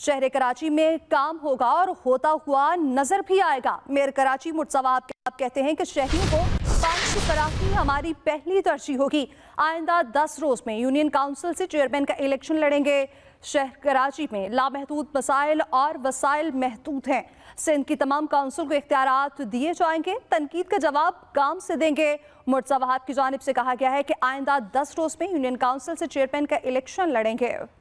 शहर कराची में काम होगा और होता हुआ नजर भी आएगा मेयर कराची मुर्तवाब कहते हैं कि शहरों को पांच कराची हमारी पहली तरजीह होगी आइंदा दस रोज में यूनियन काउंसिल से चेयरमैन का इलेक्शन लड़ेंगे शहर कराची में लामहदूद मसाइल और वसाइल महदूद हैं सिंध की तमाम काउंसिल को इख्तियार दिए जाएंगे तनकीद का जवाब काम से देंगे मुर्तजा की जानब से कहा गया है कि आइंदा दस रोज में यूनियन काउंसिल से चेयरमैन का इलेक्शन लड़ेंगे